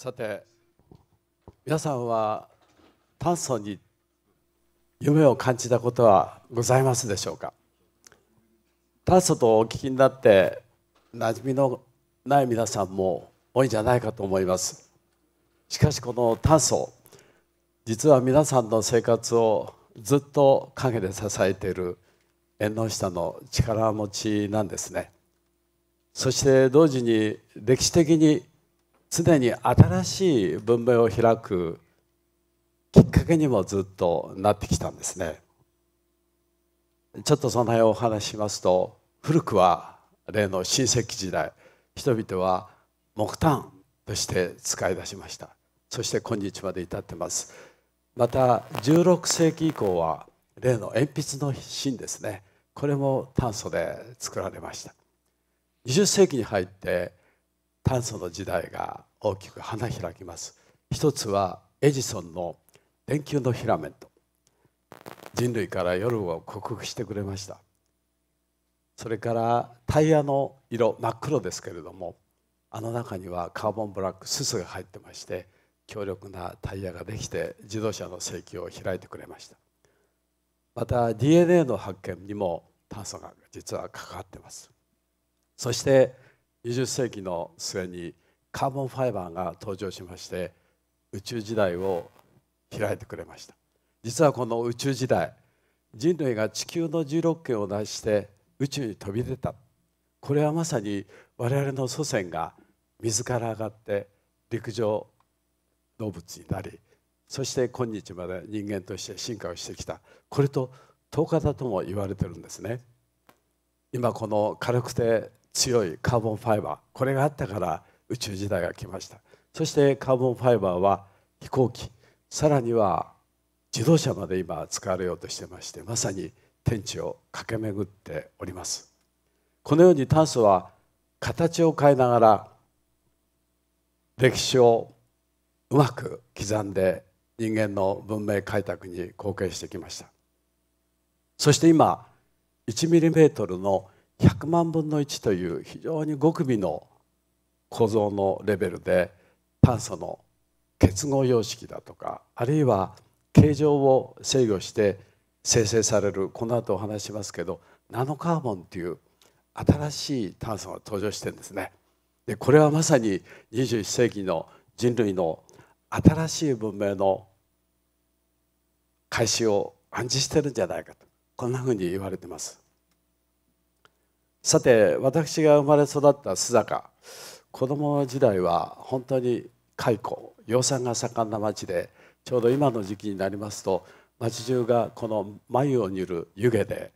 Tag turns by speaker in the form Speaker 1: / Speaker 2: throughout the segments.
Speaker 1: さて皆さんは炭素に夢を感じたことはございますでしょうか炭素とお聞きになって馴染みのない皆さんも多いんじゃないかと思いますしかしこの炭素実は皆さんの生活をずっと陰で支えている縁の下の力持ちなんですねそして同時に歴史的に常に新しい文明を開くきっかけにもずっとなってきたんですねちょっとその辺をお話ししますと古くは例の新石器時代人々は木炭として使い出しましたそして今日まで至ってますまた16世紀以降は例の鉛筆の芯ですねこれも炭素で作られました20世紀に入って炭素の時代が大きく花開きます一つはエジソンの電球のフィラメント人類から夜を克服してくれましたそれからタイヤの色真っ黒ですけれどもあの中にはカーボンブラックススが入ってまして強力なタイヤができて自動車の請求を開いてくれましたまた DNA の発見にも炭素が実は関わってますそして20世紀の末にカーボンファイバーが登場しまして宇宙時代を開いてくれました実はこの宇宙時代人類が地球の16軒を脱して宇宙に飛び出たこれはまさに我々の祖先が自ら上がって陸上動物になりそして今日まで人間として進化をしてきたこれと10日だとも言われてるんですね今この軽くて強いカーボンファイバーこれがあったから宇宙時代が来ましたそしてカーボンファイバーは飛行機さらには自動車まで今使われようとしてましてまさに天地を駆け巡っておりますこのように炭素は形を変えながら歴史をうまく刻んで人間の文明開拓に貢献してきましたそして今1ミリメートルの100万分の1という非常に極微の構造のレベルで炭素の結合様式だとかあるいは形状を制御して生成されるこの後お話しますけどナノカーボンという新しい炭素が登場してるんですね。でこれはまさに21世紀の人類の新しい文明の開始を暗示してるんじゃないかとこんなふうに言われてます。さて私が生まれ育った須坂子供時代は本当に蚕養蚕が盛んな町でちょうど今の時期になりますと町中がこの眉を煮る湯気で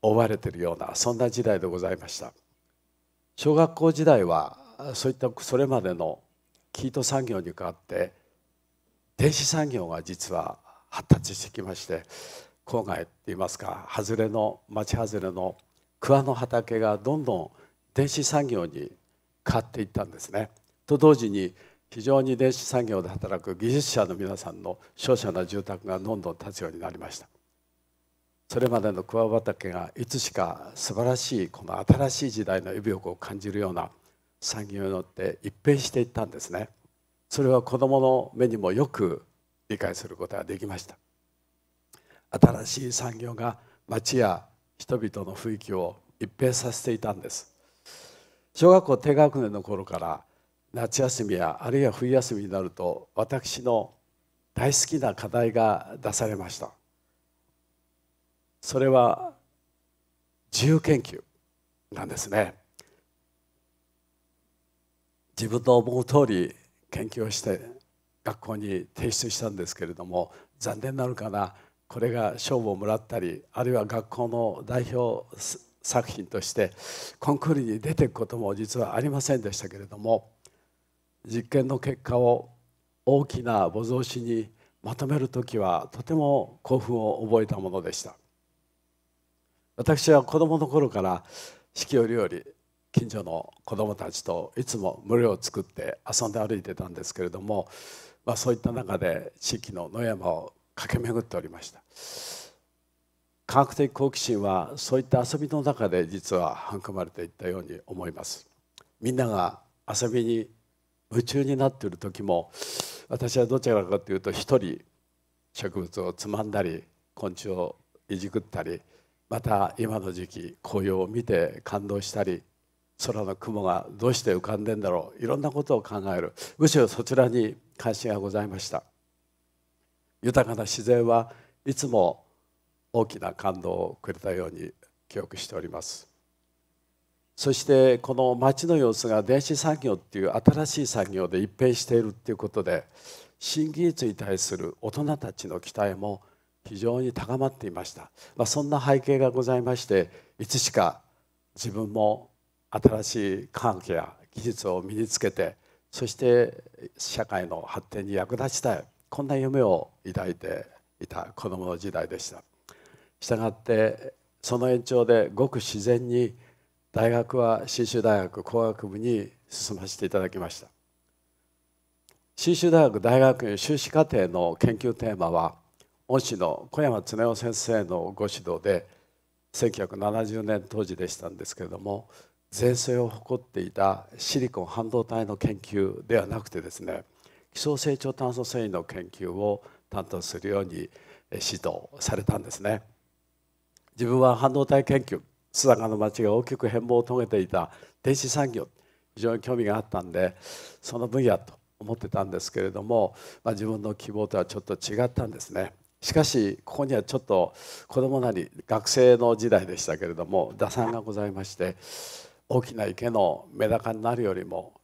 Speaker 1: 覆われているようなそんな時代でございました小学校時代はそういったそれまでの生糸産業に代わって電子産業が実は発達してきまして郊外っていいますか外れの町外れの桑の畑がどんどん電子産業に変わっていったんですね。と同時に非常に電子産業で働く技術者の皆さんの商社な住宅がどんどん建つようになりましたそれまでの桑畑がいつしか素晴らしいこの新しい時代の威力を感じるような産業によって一変していったんですねそれは子どもの目にもよく理解することができました新しい産業が町や人々の雰囲気を一変させていたんです小学校低学年の頃から夏休みやあるいは冬休みになると私の大好きな課題が出されましたそれは自由研究なんですね自分の思う通り研究をして学校に提出したんですけれども残念なのかなこれが賞をもらったりあるいは学校の代表作品としてコンクールに出ていくことも実はありませんでしたけれども実験の結果を大きな模造紙にまとめる時はとても興奮を覚えたものでした私は子どもの頃から四季折々近所の子どもたちといつも群れを作って遊んで歩いてたんですけれども、まあ、そういった中で地域の野山を駆け巡っておりました科学的好奇心はそういった遊びの中で実は育まれていったように思いますみんなが遊びに夢中になっている時も私はどちらかというと一人植物をつまんだり昆虫をいじくったりまた今の時期紅葉を見て感動したり空の雲がどうして浮かんでんだろういろんなことを考えるむしろそちらに関心がございました豊かな自然はいつも大きな感動をくれたように記憶しておりますそしてこの町の様子が電子産業っていう新しい産業で一変しているっていうことで新技術に対する大人たちの期待も非常に高まっていました、まあ、そんな背景がございましていつしか自分も新しい科学や技術を身につけてそして社会の発展に役立ちたいこんな夢を抱いていた子どもの時代でしたしたがってその延長でごく自然に大学は信州大学工学部に進ませていただきました信州大学大学院修士課程の研究テーマは恩師の小山恒夫先生のご指導で1970年当時でしたんですけれども全盛を誇っていたシリコン半導体の研究ではなくてですね基礎成長炭素繊維の研究を担当するように指導されたんですね自分は半導体研究須坂の町が大きく変貌を遂げていた電子産業非常に興味があったんでその分野と思ってたんですけれども、まあ、自分の希望とはちょっと違ったんですねしかしここにはちょっと子供なり学生の時代でしたけれども打算がございまして大きな池のメダカになるよりも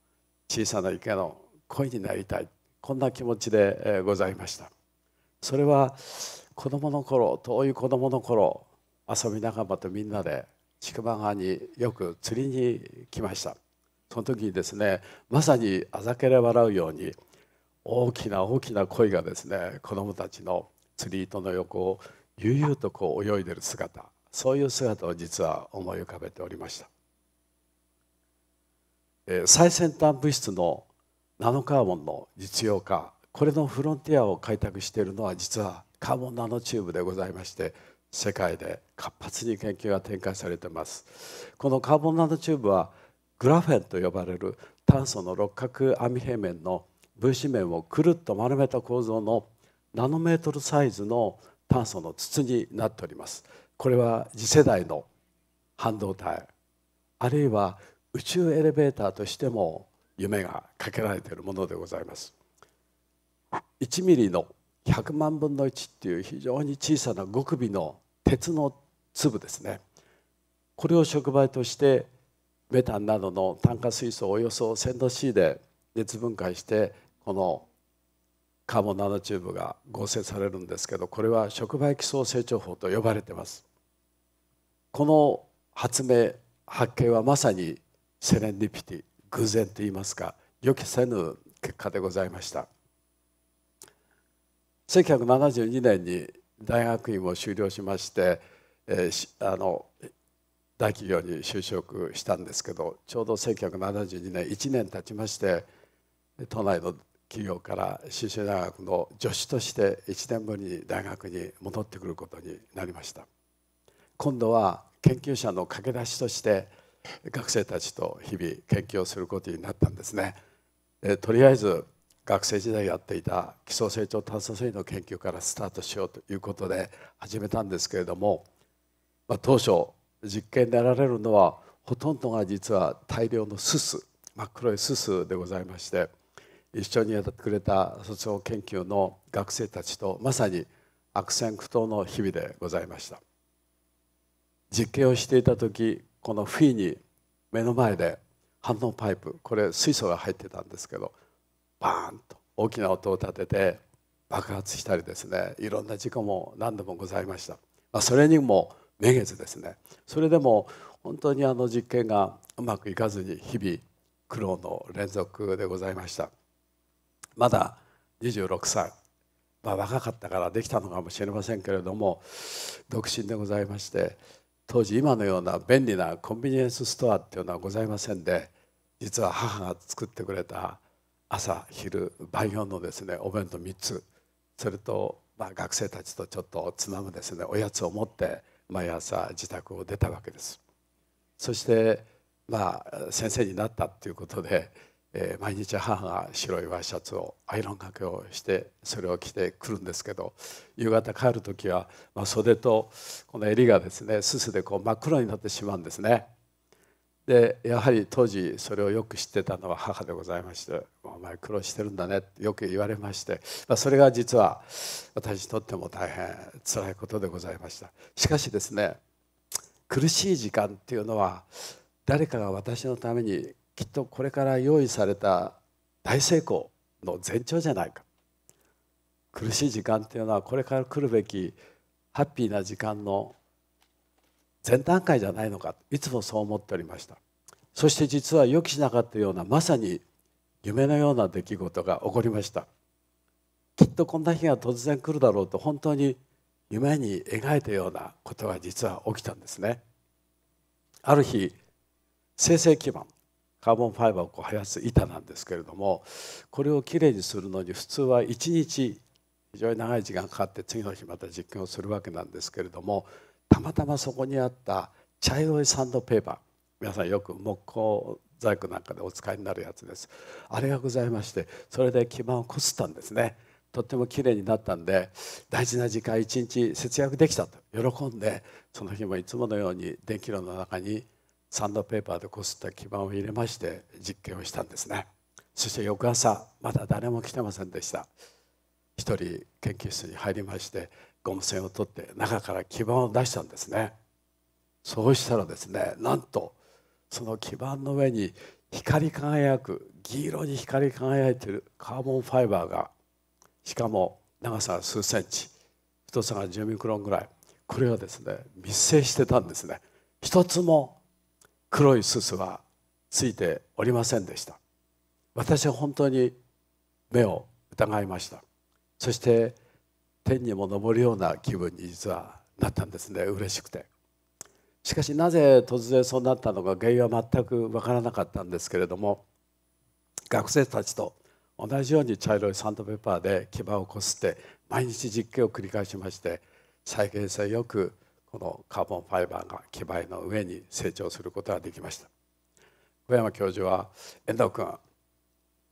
Speaker 1: 小さな池の鯉になりたいこんな気持ちでございましたそれは子どもの頃遠い子どもの頃遊び仲間とみんなで千曲川によく釣りに来ましたその時にですねまさにあざけれ笑うように大きな大きな鯉がですね子どもたちの釣り糸の横を悠々とこう泳いでる姿そういう姿を実は思い浮かべておりました、え最先端物質のナノカーボンの実用化これのフロンティアを開拓しているのは実はカーボンナノチューブでございまして世界で活発に研究が展開されてますこのカーボンナノチューブはグラフェンと呼ばれる炭素の六角網平面の分子面をくるっと丸めた構造のナノメートルサイズの炭素の筒になっておりますこれは次世代の半導体あるいは宇宙エレベーターとしても夢がかけられているものでございます1ミリの100万分の1っていう非常に小さな極微の鉄の粒ですねこれを触媒としてメタンなどの炭化水素をおよそ 1000°C で熱分解してこのカーボンナノチューブが合成されるんですけどこれは触媒基礎成長法と呼ばれてますこの発明発見はまさにセレンディピティ偶然といいますか予期せぬ結果でございました1972年に大学院を修了しまして、えー、あの大企業に就職したんですけどちょうど1972年1年経ちまして都内の企業から信州大学の助手として1年後に大学に戻ってくることになりました今度は研究者の駆け出しとして学生たちと日々研究をすることになったんですね。でとりあえず学生時代やっていた基礎成長炭素繊維の研究からスタートしようということで始めたんですけれども、まあ、当初実験でやられるのはほとんどが実は大量のすす真っ黒いすすでございまして一緒にやってくれた卒業研究の学生たちとまさに悪戦苦闘の日々でございました実験をしていた時このィーに目の前で反応パイプこれ水素が入ってたんですけどバーンと大きな音を立てて爆発したりですねいろんな事故も何度もございました、それにもめげずですねそれでも本当にあの実験がうまくいかずに日々苦労の連続でございましたまだ26歳、まあ、若かったからできたのかもしれませんけれども独身でございまして当時今のような便利なコンビニエンスストアっていうのはございませんで実は母が作ってくれた朝昼晩用のですねお弁当3つそれとまあ学生たちとちょっとつまむですねおやつを持って毎朝自宅を出たわけです。そしてまあ先生になったっていうことでえー、毎日母が白いワイシャツをアイロン掛けをしてそれを着てくるんですけど夕方帰る時は、まあ、袖とこの襟がですねすすでこう真っ黒になってしまうんですね。でやはり当時それをよく知ってたのは母でございまして「お前苦労してるんだね」ってよく言われまして、まあ、それが実は私にとっても大変辛いことでございましたしかしですね苦しい時間っていうのは誰かが私のためにきっとこれから用意された大成功の前兆じゃないか苦しい時間っていうのはこれから来るべきハッピーな時間の前段階じゃないのかいつもそう思っておりましたそして実は予期しなかったようなまさに夢のような出来事が起こりましたきっとこんな日が突然来るだろうと本当に夢に描いたようなことが実は起きたんですねある日生成基盤カーボンファイバーをこう生やす板なんですけれどもこれをきれいにするのに普通は1日非常に長い時間かかって次の日また実験をするわけなんですけれどもたまたまそこにあった茶色いサンドペーパー皆さんよく木工細工なんかでお使いになるやつですあれがございましてそれで基板をこすったんですねとってもきれいになったんで大事な時間一日節約できたと喜んでその日もいつものように電気炉の中にサンドペーパーでこすった基板を入れまして実験をしたんですねそして翌朝まだ誰も来てませんでした一人研究室に入りましてゴム栓を取って中から基板を出したんですねそうしたらですねなんとその基板の上に光り輝く銀色に光り輝いているカーボンファイバーがしかも長さ数センチ太さが10ミクロンぐらいこれがですね密生してたんですね一つも黒いすすはついておりませんでした私は本当に目を疑いましたそして天にも昇るような気分に実はなったんですね嬉しくてしかしなぜ突然そうなったのか原因は全く分からなかったんですけれども学生たちと同じように茶色いサンドペーパーで牙をこすって毎日実験を繰り返しまして再現性よくこのカーボンファイバーが基媒の上に成長することができました小山教授は遠藤君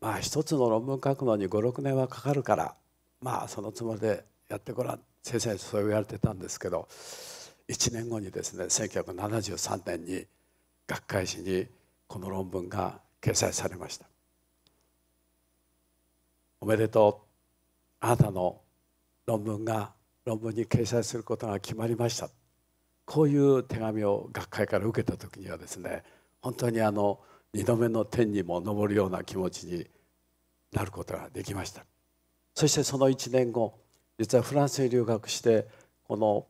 Speaker 1: まあ一つの論文書くのに56年はかかるからまあそのつもりでやってごらん先生にそう言われてたんですけど1年後にですね1973年に学会誌にこの論文が掲載されましたおめでとうあなたの論文が論文に掲載することが決まりましたこういう手紙を学会から受けた時にはですね本当にあの2度目の天にも昇るような気持ちになることができましたそしてその1年後実はフランスへ留学してこの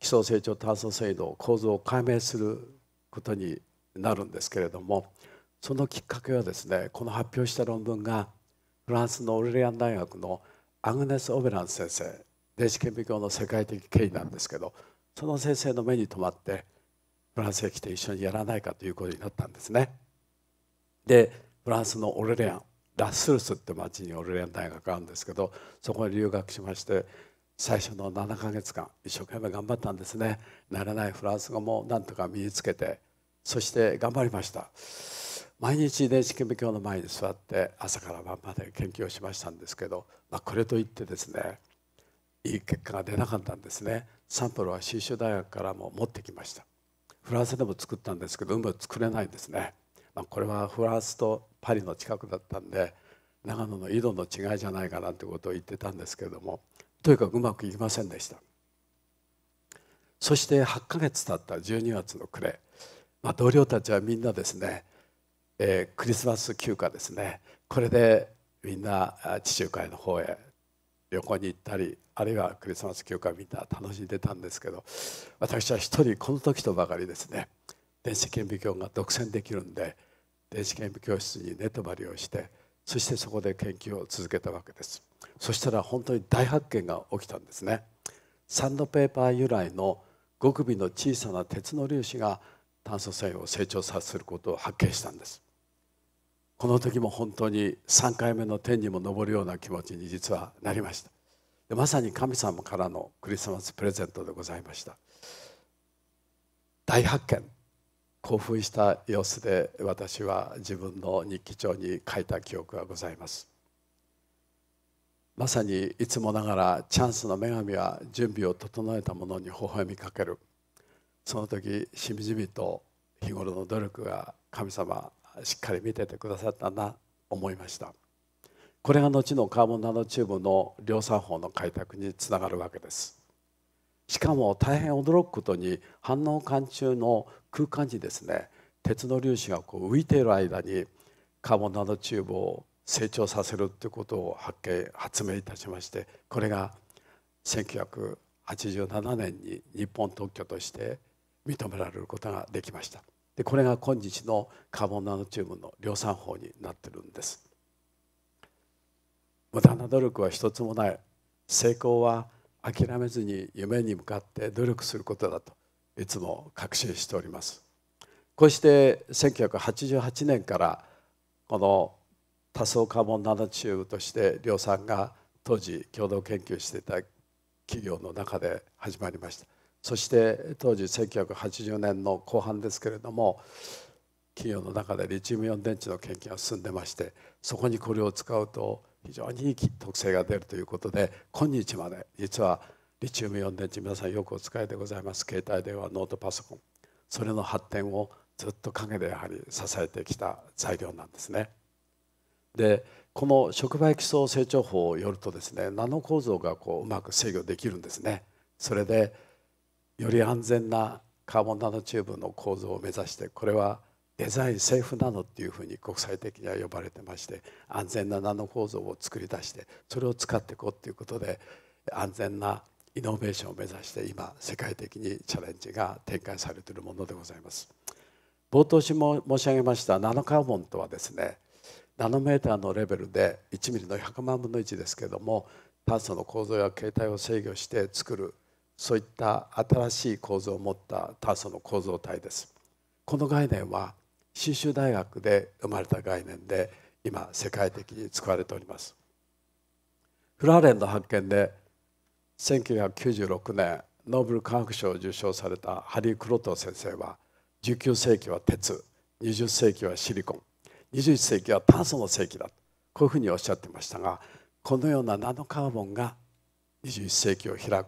Speaker 1: 基礎成長炭素制度構造を解明することになるんですけれどもそのきっかけはですねこの発表した論文がフランスのオルレアン大学のアグネス・オベラン先生電子顕微鏡の世界的権威なんですけどその先生の目に留まってフランスへ来て一緒にやらないかということになったんですね。でフランスのオルレアンラッスルスって町にオルレアン大学があるんですけどそこに留学しまして最初の7か月間一生懸命頑張ったんですね慣れないフランス語もなんとか身につけてそして頑張りました毎日電子顕微鏡の前に座って朝から晩まで研究をしましたんですけど、まあ、これといってですねいい結果が出なかったんですねサンプルは信州大学からも持ってきましたフランスでも作ったんですけどうまく作れないんですね、まあ、これはフランスとパリの近くだったんで長野の緯度の違いじゃないかなってことを言ってたんですけれどもとにかくうまくいきませんでしたそして8ヶ月経った12月の暮れ、まあ、同僚たちはみんなですね、えー、クリスマス休暇ですねこれでみんな地中海の方へ旅行に行ったりあるいはクリスマス休会みんな楽しんでたんですけど私は一人この時とばかりですね電子顕微鏡が独占できるんで電子顕微鏡室に寝泊まりをしてそしてそこで研究を続けたわけですそしたら本当に大発見が起きたんですねサンドペーパー由来の極微の小さな鉄の粒子が炭素繊維を成長させることを発見したんですこの時も本当に3回目の天にも昇るような気持ちに実はなりましたまさに神様からのクリスマスプレゼントでございました大発見興奮した様子で私は自分の日記帳に書いた記憶がございますまさにいつもながらチャンスの女神は準備を整えたものに微笑みかけるその時しみじみと日頃の努力が神様しっかり見ててくださったな思いましたこれが後のカーボンナノチューブの量産法の開拓につながるわけですしかも大変驚くことに反応間中の空間にですね鉄の粒子がこう浮いている間にカーボンナノチューブを成長させるということを発見発明いたしましてこれが1987年に日本特許として認められることができましたでこれが今日のカーボンナノチューブの量産法になってるんです無駄な努力は一つもない成功は諦めずに夢に向かって努力することだといつも確信しておりますこうして1988年からこの多層カーボンナノチューブとして量産が当時共同研究していた企業の中で始まりましたそして当時1980年の後半ですけれども企業の中でリチウムイオン電池の研究が進んでましてそこにこれを使うと非常にいい特性が出るということで今日まで実はリチウム4電池皆さんよくお使いでございます携帯電話ノートパソコンそれの発展をずっと陰でやはり支えてきた材料なんですね。でこの触媒基礎成長法をよるとですねナノ構造がこううまく制御できるんですね。それでより安全なカーボンナノチューブの構造を目指してこれはデザインセーフナノっていうふうに国際的には呼ばれてまして安全なナノ構造を作り出してそれを使っていこうっていうことで安全なイノベーションを目指して今世界的にチャレンジが展開されているものでございます冒頭しも申し上げましたナノカーボンとはですねナノメーターのレベルで1ミリの100万分の1ですけれども炭素の構造や形態を制御して作るそういった新しい構造を持った炭素の構造体ですこの概念は信州大学で生まれた概念で今世界的に使われておりますフラーレンの発見で1996年ノーベル化学賞を受賞されたハリー・クロトー先生は19世紀は鉄20世紀はシリコン21世紀は炭素の世紀だとこういうふうにおっしゃってましたがこのようなナノカーボンが21世紀を開く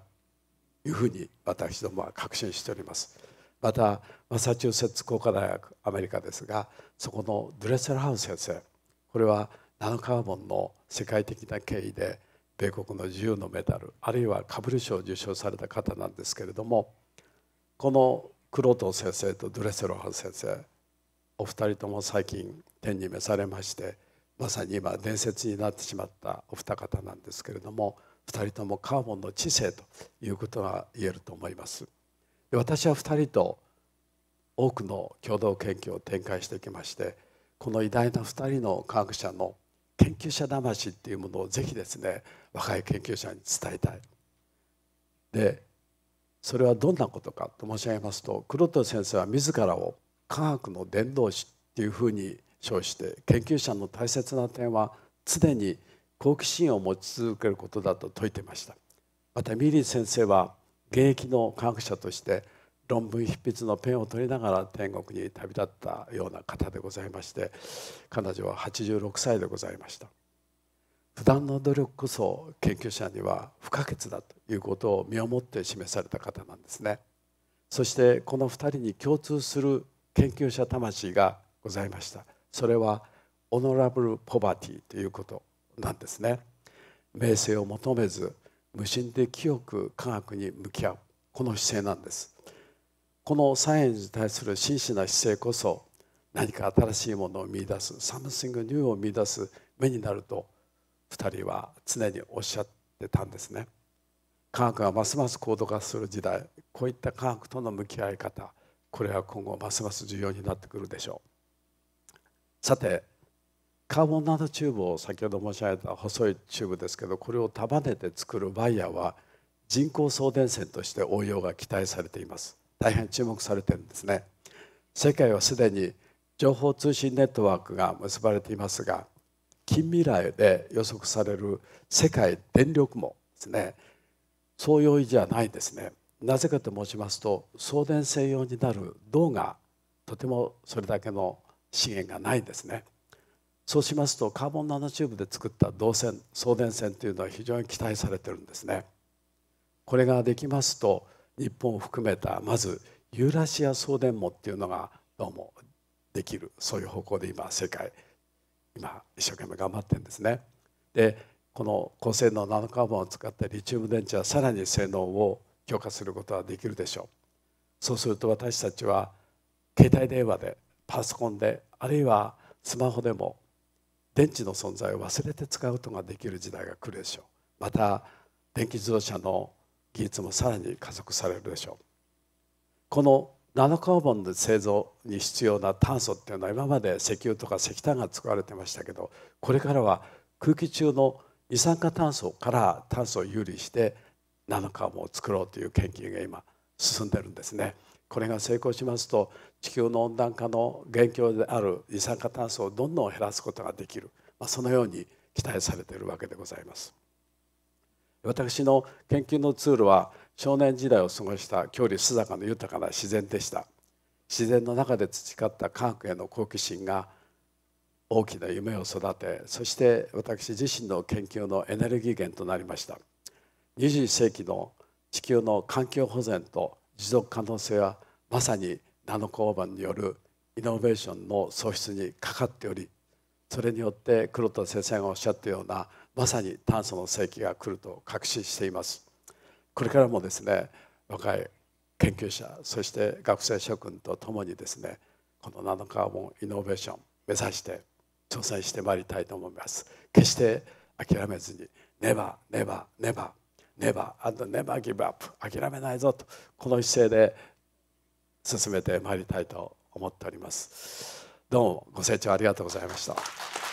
Speaker 1: というふうに私どもは確信しております。またマサチューセッツ工科大学アメリカですがそこのドレッセルハウス先生これはナノカーボンの世界的な経緯で米国の自由のメダルあるいはカブル賞を受賞された方なんですけれどもこの黒藤先生とドレセルハ先生お二人とも最近天に召されましてまさに今伝説になってしまったお二方なんですけれども二人ともカーボンの知性ということが言えると思います。私は2人と多くの共同研究を展開してきましてこの偉大な2人の科学者の研究者魂っていうものをぜひですね若い研究者に伝えたい。でそれはどんなことかと申し上げますと黒戸先生は自らを科学の伝道師っていうふうに称して研究者の大切な点は常に好奇心を持ち続けることだと説いてましたまたミリー先生は現役の科学者として論文執筆のペンを取りながら天国に旅立ったような方でございまして彼女は86歳でございました普段の努力こそ研究者には不可欠だということを身をもって示された方なんですねそしてこの2人に共通する研究者魂がございましたそれはオノラブル・ポバティということなんですね名声を求めず無心で清く科学に向き合うこの姿勢なんですこのサイエンスに対する真摯な姿勢こそ何か新しいものを見出すサムシングニューを見出す目になると2人は常におっしゃってたんですね科学がますます高度化する時代こういった科学との向き合い方これは今後ますます重要になってくるでしょうさてカーボンナノチューブを先ほど申し上げた細いチューブですけどこれを束ねて作るワイヤーは人工送電線として応用が期待されています大変注目されてるんですね世界はすでに情報通信ネットワークが結ばれていますが近未来で予測される世界電力もですねそう容易じゃないんですねなぜかと申しますと送電線用になる銅がとてもそれだけの資源がないんですね。そうしますとカーボンナノチューブで作った導線送電線というのは非常に期待されてるんですね。これができますと日本を含めたまずユーラシア送電網っていうのがどうもできるそういう方向で今世界今一生懸命頑張ってるんですね。でこの高性能ナノカーボンを使ったリチウム電池はさらに性能を強化することはできるでしょう。そうすると私たちは携帯電話でパソコンであるいはスマホでも電池の存在を忘れて使うことができる時代が来るでしょうまた電気自動車の技術もさらに加速されるでしょうこのナノカーボンの製造に必要な炭素っていうのは今まで石油とか石炭が使われてましたけどこれからは空気中の二酸化炭素から炭素を有利してナノカーボンを作ろうという研究が今進んでるんですねこれが成功しますと地球の温暖化の元凶である二酸化炭素をどんどん減らすことができる、まあ、そのように期待されているわけでございます。私の研究のツールは少年時代を過ごした郷里須坂の豊かな自然でした自然の中で培った科学への好奇心が大きな夢を育てそして私自身の研究のエネルギー源となりました21世紀の地球の環境保全と持続可能性はまさにナノ工場によるイノベーションの創出にかかっておりそれによって黒田先生がおっしゃったようなまさに炭素の世紀が来ると確信していますこれからもですね若い研究者そして学生諸君とともにですねこのナノカーボンイノベーション目指して挑戦してまいりたいと思います決して諦めずにネバネバネバネバーアンドネバーギブアップ諦めないぞとこの姿勢で進めてまいりたいと思っておりますどうもご清聴ありがとうございました